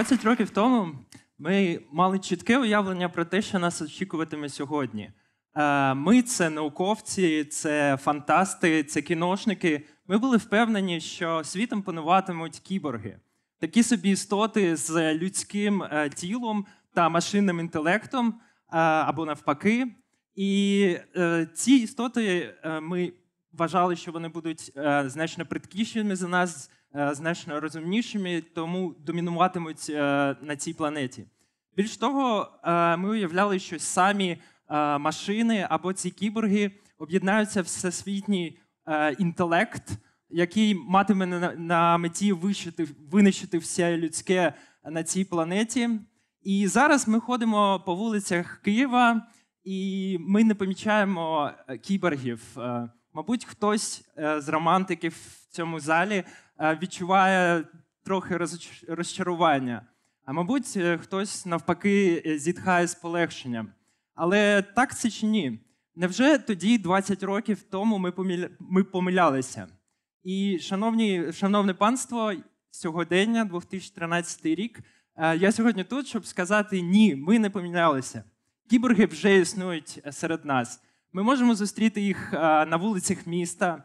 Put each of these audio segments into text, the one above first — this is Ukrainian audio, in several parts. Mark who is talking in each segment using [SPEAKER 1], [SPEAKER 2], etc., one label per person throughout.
[SPEAKER 1] 20 років тому ми мали чітке уявлення про те, що нас очікуватиме сьогодні. Е, ми це науковці, це фантасти, це кіношники. Ми були впевнені, що світом пануватимуть кіборги, такі собі істоти з людським е, тілом та машинним інтелектом е, або навпаки. І ці істоти ми вважали, що вони будуть значно приткішими за нас. Е, значно розумнішими, тому домінуватимуть е, на цій планеті. Більш того, е, ми уявляли, що самі машини або ці кіборги об'єднаються в всесвітній інтелект, який матиме на меті вищити, винищити все людське на цій планеті. І зараз ми ходимо по вулицях Києва, і ми не помічаємо кіборгів. Мабуть, хтось е, з романтиків в цьому залі е, відчуває трохи розчарування, а мабуть, е, хтось навпаки зітхає з полегшенням. Але так це чи ні? Невже тоді, 20 років тому, ми помилялися? І, шановні, шановне панство, сьогодення, 2013 рік, я сьогодні тут, щоб сказати ні, ми не помінялися. Кіборги вже існують серед нас. Ми можемо зустріти їх е, на вулицях міста.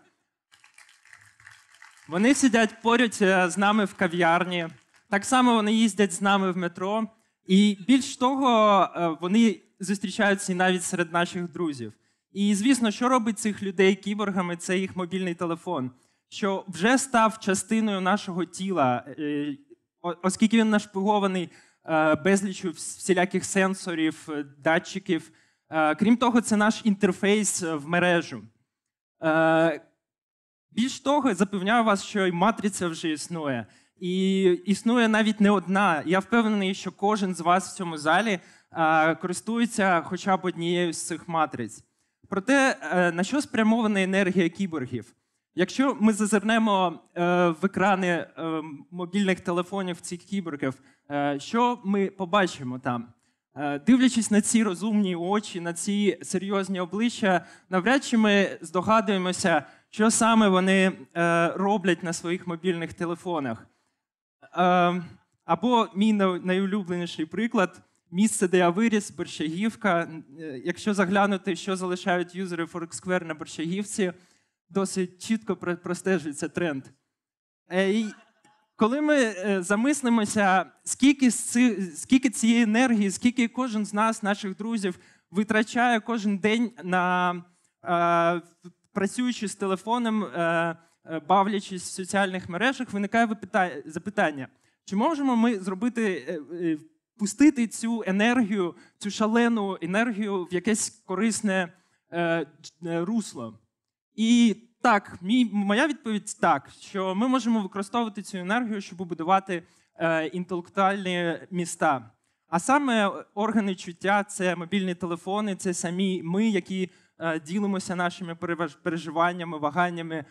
[SPEAKER 1] Вони сидять поряд е, з нами в кав'ярні. Так само вони їздять з нами в метро. І більш того, е, вони зустрічаються навіть серед наших друзів. І звісно, що робить цих людей кіборгами, це їх мобільний телефон, що вже став частиною нашого тіла, оскільки він нашпигований безлічю всіляких сенсорів, датчиків. Е, крім того, це наш інтерфейс е, в мережу. Е, більш того, запевняю вас, що і матриця вже існує. І існує навіть не одна. Я впевнений, що кожен з вас в цьому залі користується хоча б однією з цих матриць. Проте, на що спрямована енергія кіборгів? Якщо ми зазирнемо в екрани мобільних телефонів цих кіборгів, що ми побачимо там? Е, дивлячись на ці розумні очі, на ці серйозні обличчя, навряд чи ми здогадуємося, що саме вони е, роблять на своїх мобільних телефонах. Е, або мій найулюбленіший приклад місце, де я виріс, Борщагівка. Якщо заглянути, що залишають юзери Форксквер на Борщагівці, досить чітко простежується тренд коли ми е, замислимося, скільки скільки цієї енергії, скільки кожен з нас, наших друзів, витрачає кожен день на е, працюючи з телефоном, е, е бавлячись в соціальних мережах, виникає запитання: чи можемо ми зробити е, пустити цю енергію, цю шалену енергію в якесь корисне е, русло? І так, мій, моя відповідь так, що ми можемо використовувати цю енергію, щоб будувати е, інтелектуальні міста. А саме е, органи чуття це мобільні телефони, це самі ми, які е, ділимося нашими переживаннями, ваганнями е,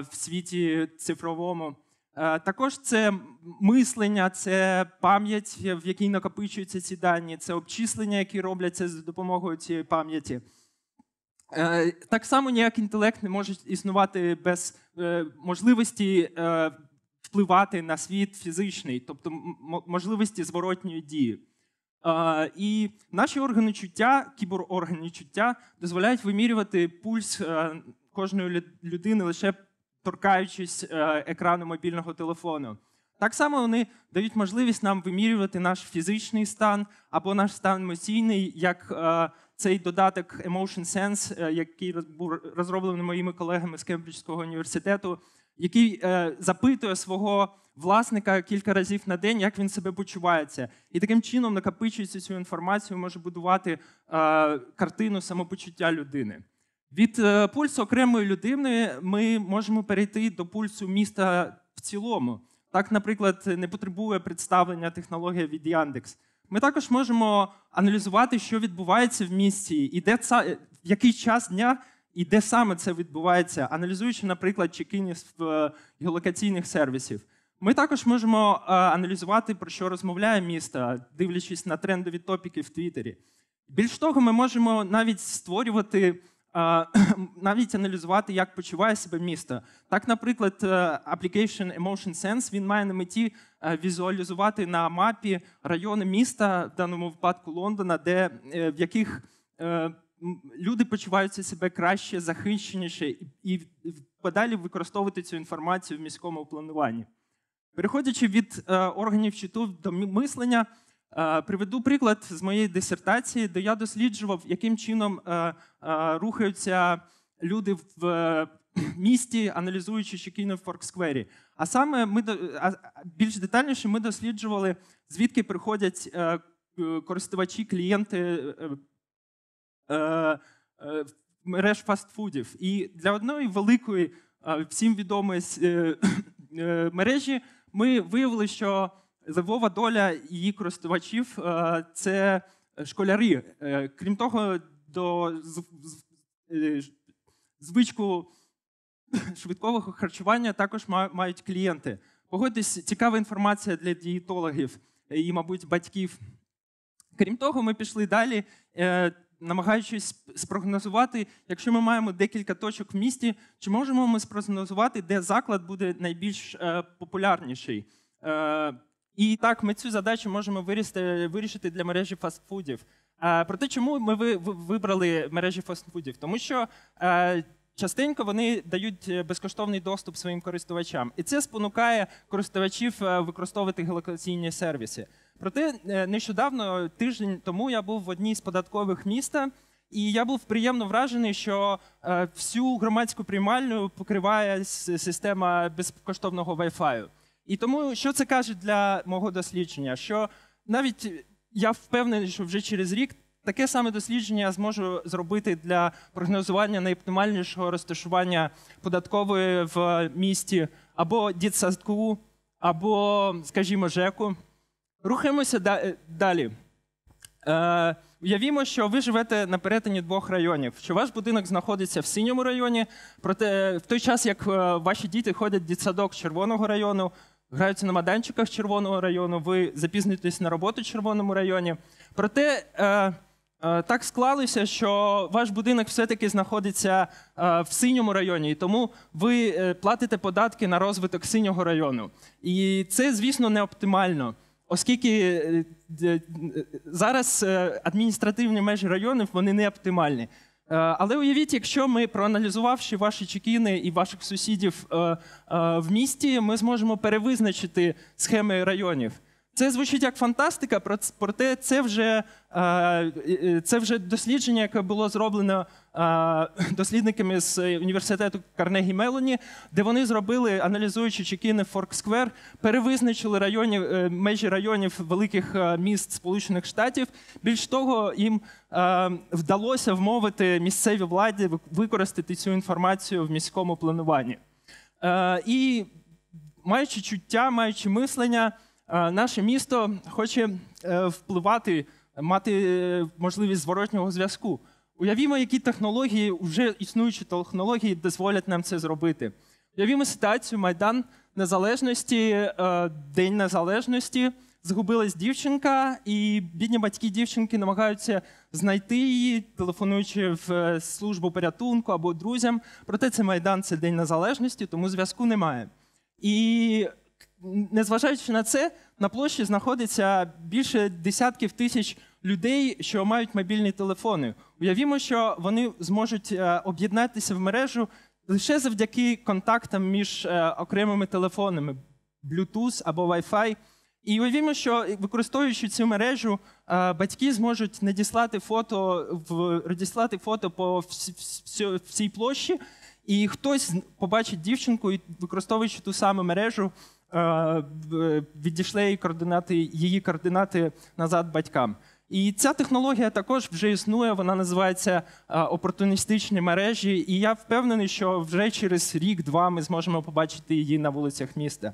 [SPEAKER 1] в світі цифровому. Е, також це мислення, це пам'ять, в якій накопичуються ці дані, це обчислення, які робляться з допомогою цієї пам'яті. Е, так само ніяк інтелект не може існувати без е, можливості е, впливати на світ фізичний, тобто можливості зворотньої дії. І наші органи чуття, кібероргани чуття, дозволяють вимірювати пульс кожної людини, лише торкаючись екрану мобільного телефону. Так само вони дають можливість нам вимірювати наш фізичний стан або наш стан емоційний як цей додаток Emotion Sense, е, який був розроблений моїми колегами з Кембриджського університету, який е, запитує свого власника кілька разів на день, як він себе почувається. І таким чином, накопичуючи цю інформацію, може будувати е, картину самопочуття людини. Від пульсу окремої людини ми можемо перейти до пульсу міста в цілому. Так, наприклад, не потребує представлення технологія від Яндекс. Ми також можемо аналізувати, що відбувається в місті, і де це, який час дня і де саме це відбувається, аналізуючи, наприклад, чекінність е, геолокаційних сервісів. Ми також можемо е, аналізувати, про що розмовляє місто, дивлячись на трендові топіки в Твіттері. Більш того, ми можемо навіть створювати. навіть аналізувати, як почуває себе місто. Так, наприклад, е, Application Emotion Sense він має на меті е, візуалізувати на мапі райони міста, в даному випадку Лондона, де е, в яких люди почуваються себе краще, захищеніше, і подалі використовувати цю інформацію в міському плануванні. Переходячи від органів щиту до мислення. Е, приведу приклад з моєї дисертації, де я досліджував, яким чином е, е, рухаються люди в місті, аналізуючи чекіни в Форксквері. А саме ми більш детальніше ми досліджували, звідки приходять користувачі, клієнти мереж фастфудів. І для одної великої, всім відомої мережі ми виявили, що Левова доля її користувачів е, це школярі. Е, крім того, до е, звичку швидкого харчування також мають клієнти. Погодьтесь, цікава інформація для дієтологів і, мабуть, батьків. Крім того, ми пішли далі, намагаючись спрогнозувати, якщо ми маємо декілька точок в місті, чи можемо ми спрогнозувати, де заклад буде найбільш популярніший. І так ми цю задачу можемо вирісти, вирішити для мережі фастфудів. А, Проте, чому ми ви вибрали мережі фастфудів? Тому що а, е, частенько вони дають е, безкоштовний доступ своїм користувачам, і це спонукає користувачів е, використовувати геолокаційні сервіси. Проте нещодавно, тиждень тому, я був в одній з податкових міста. І я був приємно вражений, що всю громадську приймальню покриває система безкоштовного Wi-Fi. І тому, що це каже для мого дослідження? Що навіть я впевнений, що вже через рік таке саме дослідження я зможу зробити для прогнозування найоптимальнішого розташування податкової в місті або дітсадку, або, скажімо, ЖЕКу. Рухаємося далі. Е, Уявімо, що ви живете на перетині двох районів, що ваш будинок знаходиться в синьому районі, проте в той час, як е, ваші діти ходять в дітсадок червоного району, граються на майданчиках червоного району, ви запізнюєтесь на роботу в червоному районі. Проте е, е, так склалося, що ваш будинок все-таки знаходиться е, в синьому районі, і тому ви платите податки на розвиток синього району. І це, звісно, не оптимально. Оскільки зараз адміністративні межі районів вони не оптимальні. Е, але уявіть, якщо ми проаналізувавши ваші чекіни і ваших сусідів е, е, в місті, ми зможемо перевизначити схеми районів. Це звучить як фантастика, проте це вже е, це вже дослідження, яке було зроблено е, дослідниками з університету Карнегі Мелоні, де вони зробили, аналізуючи чекіни Форксквер, перевизначили районів, е, межі районів великих міст Сполучених Штатів. Більш того, їм вдалося вмовити місцеві владі використати цю інформацію в міському плануванні. І маючи чуття, маючи мислення. Е, наше місто хоче е, впливати, мати е, можливість зворотнього зв'язку. Уявімо, які технології, вже існуючі технології, дозволять нам це зробити. Уявімо ситуацію Майдан Незалежності, День Незалежності. Згубилась дівчинка, і бідні батьки дівчинки намагаються знайти її, телефонуючи в службу порятунку або друзям. Проте це Майдан це День Незалежності, тому зв'язку немає. І незважаючи на це, на площі знаходиться більше десятків тисяч людей, що мають мобільні телефони. Уявімо, що вони зможуть е, об'єднатися в мережу лише завдяки контактам між е, окремими телефонами, Bluetooth або Wi-Fi. І уявімо, що е, використовуючи цю мережу, батьки зможуть надіслати фото в надіслати фото по всій площі, і хтось побачить дівчинку, і використовуючи ту саму мережу, Е, відійшли координати, її координати назад батькам. І ця технологія також вже існує. Вона називається е, опортуністичні мережі. І я впевнений, що вже через рік-два ми зможемо побачити її на вулицях міста.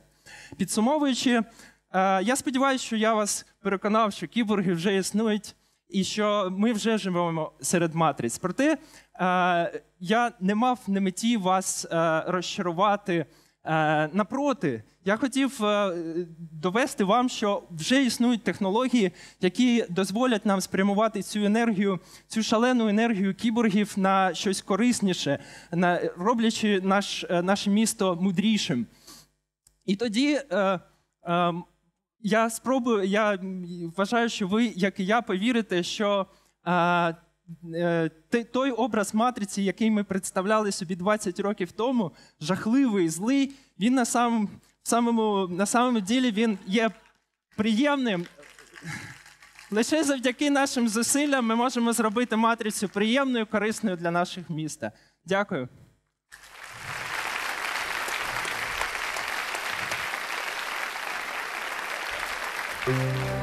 [SPEAKER 1] Підсумовуючи, е, я сподіваюся, що я вас переконав, що кіборги вже існують. І що ми вже живемо серед матриць. Проте я не мав на меті вас розчарувати. Е, напроти, я хотів е, довести вам, що вже існують технології, які дозволять нам спрямувати цю енергію, цю шалену енергію кіборгів на щось корисніше, роблячи наш, е, наше місто мудрішим. І тоді ем, я спробую, я вважаю, що ви, як і я, повірите, що. Е, той образ матриці, який ми представляли собі 20 років тому, жахливий, злий, він на самому на самому ділі він є приємним. Лише завдяки нашим зусиллям ми можемо зробити матрицю приємною, корисною для наших міста. Дякую. Thank you.